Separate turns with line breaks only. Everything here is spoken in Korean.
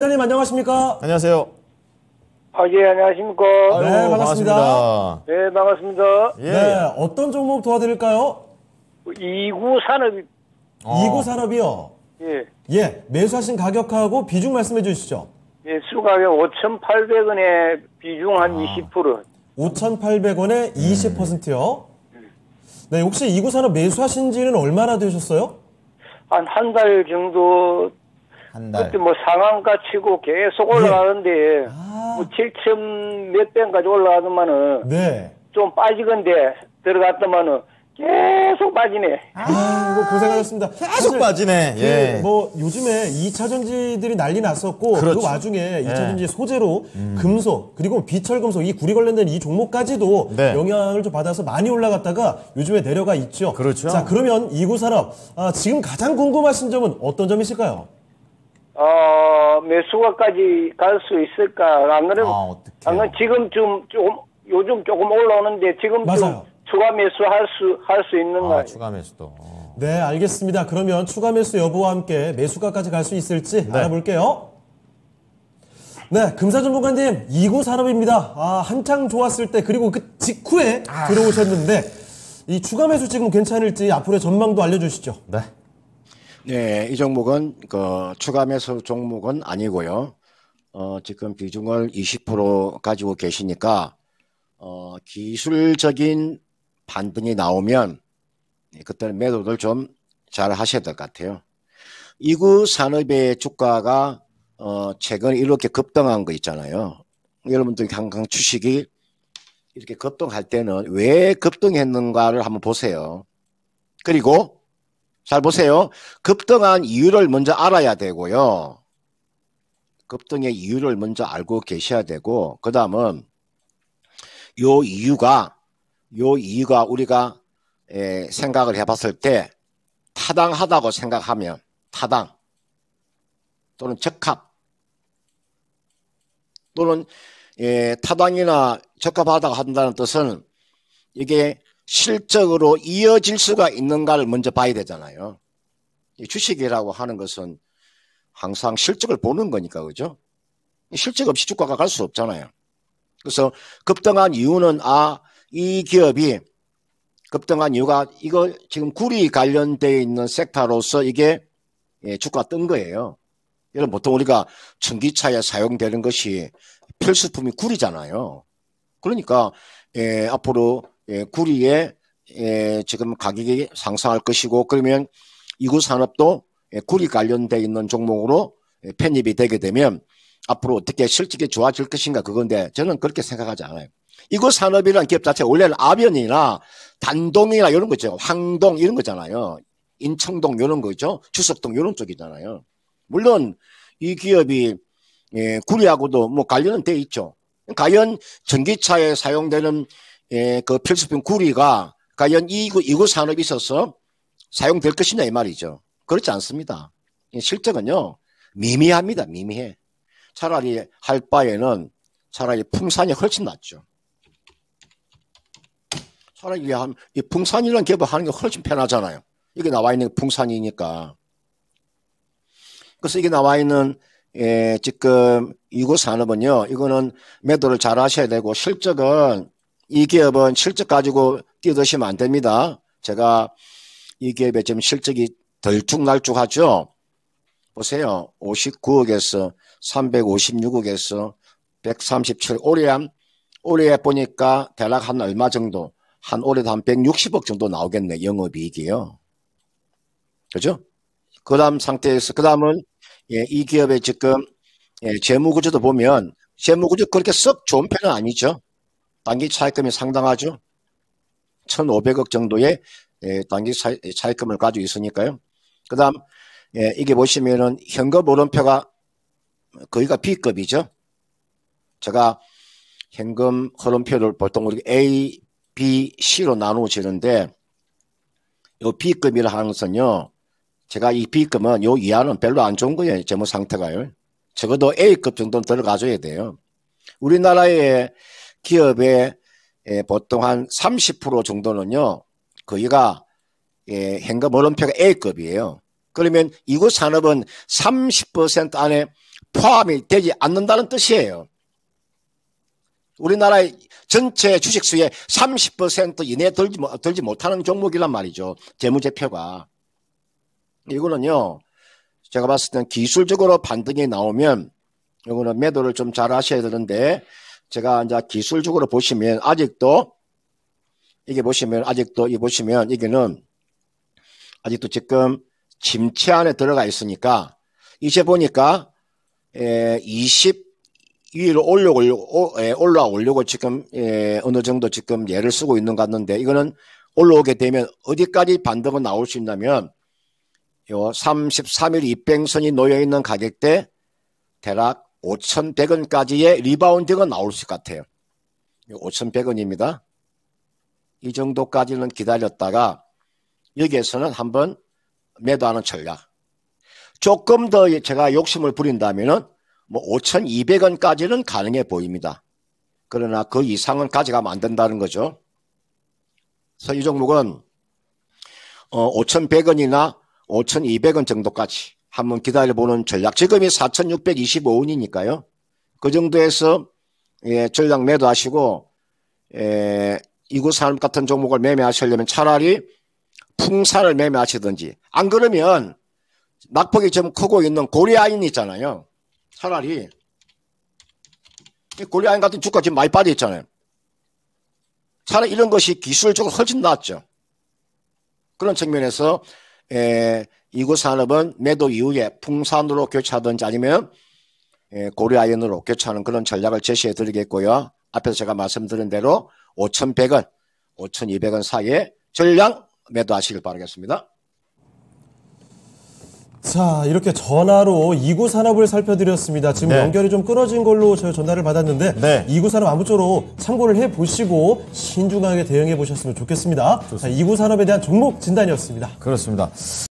회장님 안녕하십니까? 안녕하세요. 아, 예, 안녕하십니까. 아유, 네, 반갑습니다. 반 네, 반갑습니다. 예. 네, 어떤 종목 도와드릴까요? 이구 산업. 어. 이구 산업이요? 예. 예, 매수하신 가격하고 비중 말씀해 주시죠.
예, 수가격 5,800원에 비중 한 아. 20%.
5,800원에 20%요? 음. 네, 혹시 이구 산업 매수하신 지는 얼마나 되셨어요? 한 한 달 정도 한 달. 그때 뭐 상한가
치고 계속 올라가는데 네. 아. 뭐 7천 몇 배까지 올라가더만은 네. 좀 빠지건데 들어갔더만은
계속 빠지네. 아, 이거 고생하셨습니다. 계속 빠지네. 그 예. 뭐 요즘에 2차전지들이 난리 났었고 그 그렇죠. 그 와중에 2차전지 예. 소재로 음. 금속 그리고 비철 금속 이 구리 관련된 이 종목까지도 네. 영향을 좀 받아서 많이 올라갔다가 요즘에 내려가 있죠. 그렇죠. 자 그러면 이구 산업 아, 지금 가장 궁금하신 점은 어떤 점이실까요?
어, 매수가까지 갈 수 있을까? 안 그러면, 아, 안그 지금쯤 조금, 요즘 조금 올라오는데 지금쯤 맞 추가 매수할 수, 할 수 있는가요? 아, 추가 매수도.
네, 알겠습니다. 그러면 추가 매수 여부와 함께 매수가까지 갈 수 있을지 네. 알아볼게요. 네, 금사 전문가님, 이구 산업입니다. 아, 한창 좋았을 때, 그리고 그 직후에 아. 들어오셨는데, 이 추가 매수 지금 괜찮을지 앞으로의 전망도 알려주시죠.
네. 네, 이 종목은 그 추가 매수 종목은 아니고요. 어, 지금 비중을 20% 가지고 계시니까 어, 기술적인 반등이 나오면 그때 매도를 좀 잘 하셔야 될 것 같아요. 이구 산업의 주가가 어, 최근 이렇게 급등한 거 있잖아요. 여러분들이 항상 주식이 이렇게 급등할 때는 왜 급등했는가를 한번 보세요. 그리고 잘 보세요. 급등한 이유를 먼저 알아야 되고요. 급등의 이유를 먼저 알고 계셔야 되고, 그 다음은 요 이유가, 요 이유가 우리가 에, 예, 생각을 해봤을 때 타당하다고 생각하면 타당 또는 적합 또는 예, 타당이나 적합하다고 한다는 뜻은 이게 실적으로 이어질 수가 있는가를 먼저 봐야 되잖아요. 주식이라고 하는 것은 항상 실적을 보는 거니까, 그죠? 실적 없이 주가가 갈 수 없잖아요. 그래서 급등한 이유는, 아, 이 기업이 급등한 이유가 이거 지금 구리 관련되어 있는 섹터로서 이게 예, 주가 뜬 거예요. 여러분, 보통 우리가 전기차에 사용되는 것이 필수품이 구리잖아요. 그러니까, 예, 앞으로 예, 구리에 예, 지금 가격이 상승할 것이고 그러면 이구 산업도 예, 구리 관련돼 있는 종목으로 예, 편입이 되게 되면 앞으로 어떻게 실직이 좋아질 것인가 그건데 저는 그렇게 생각하지 않아요. 이거 산업이라는 기업 자체 원래는 아변이나 단동이나 이런 거죠. 황동 이런 거잖아요. 인청동 이런 거죠. 주석동 이런 쪽이잖아요. 물론 이 기업이 예, 구리하고도 뭐 관련은 돼 있죠. 과연 전기차에 사용되는 예, 그 필수품 구리가 과연 이구, 이구 산업이 있어서 사용될 것이냐 이 말이죠. 그렇지 않습니다. 실적은요, 미미합니다. 미미해. 차라리 할 바에는 차라리 풍산이 훨씬 낫죠. 차라리 이 풍산이라는 개발하는 게 훨씬 편하잖아요. 이게 나와 있는 풍산이니까. 그래서 이게 나와 있는 예, 지금 이곳 산업은요, 이거는 매도를 잘 하셔야 되고 실적은 이 기업은 실적 가지고 뛰어드시면 안 됩니다. 제가 이 기업의 지금 실적이 덜쭉날쭉하죠. 보세요. 59억에서 356억에서 137올해 올해 보니까 대략 한 얼마 정도 한 올해도 한 160억 정도 나오겠네 영업이익이요. 그죠? 그다음 상태에서 그다음은 예, 이 기업의 지금 예, 재무구조도 보면 재무구조 그렇게 썩 좋은 편은 아니죠. 단기 차익금이 상당하죠. 1,500억 정도의 예, 단기 차익금을 가지고 있으니까요. 그 다음 예, 이게 보시면은 현금 오름표가 거기가 B급이죠. 제가 현금 흐름표를 보통 우리 A, B, C로 나누어지는데 요 B급이라 하는 것은요. 제가 이 B급은 요 이하는 별로 안 좋은 거예요. 재무 상태가요. 적어도 A급 정도는 들어가줘야 돼요. 우리나라에 기업의 예, 보통 한 30% 정도는요, 거기가 예, 현금 어음표가 A급이에요. 그러면 이곳 산업은 30% 안에 포함이 되지 않는다는 뜻이에요. 우리나라의 전체 주식 수의 30% 이내에 들지, 들지 못하는 종목이란 말이죠. 재무제표가. 이거는요, 제가 봤을 때는 기술적으로 반등이 나오면 이거는 매도를 좀 잘 하셔야 되는데 제가 이제 기술적으로 보시면 아직도 이게 보시면 아직도 이 보시면 이게는 아직도 지금 침체 안에 들어가 있으니까 이제 보니까 에, 20 위로 올려고 예, 올라오려고 지금 에, 예, 어느 정도 지금 예를 쓰고 있는 것 같는데 이거는 올라오게 되면 어디까지 반등은 나올 수 있냐면 요 33일 입행선이 놓여 있는 가격대 대략 5,100원까지의 리바운딩은 나올 수 같아요. 5,100원입니다. 이 정도까지는 기다렸다가 여기에서는 한번 매도하는 전략. 조금 더 제가 욕심을 부린다면은 뭐 5,200원까지는 가능해 보입니다. 그러나 그 이상은 가져가면 안 된다는 거죠. 그래서 이 종목은 어, 5,100원이나 5,200원 정도까지 한번 기다려보는 전략. 지금 이 4,625원이니까요. 그 정도에서 예, 전략 매도하시고 예, 이구 산업 같은 종목을 매매하시려면 차라리 풍사를 매매하시든지 안 그러면 낙폭이 좀 크고 있는 고리아인 있잖아요. 차라리 고리아인 같은 주가 지금 많이 빠져 있잖아요. 차라리 이런 것이 기술적으로 훨씬 낫죠. 그런 측면에서 에, 예, 이구 산업은 매도 이후에 풍산으로 교체하든지 아니면 예, 고려아연으로 교체하는 그런 전략을 제시해 드리겠고요. 앞에서 제가 말씀드린 대로 5,100원, 5,200원 사이에 전량 매도하시길 바라겠습니다.
자, 이렇게 전화로 이구 산업을 살펴드렸습니다. 지금 네. 연결이 좀 끊어진 걸로 제가 전화를 받았는데 네. 이구 산업 아무쪼록 참고를 해 보시고 신중하게 대응해 보셨으면 좋겠습니다. 좋습니다. 자, 이구 산업에 대한 종목 진단이었습니다. 그렇습니다.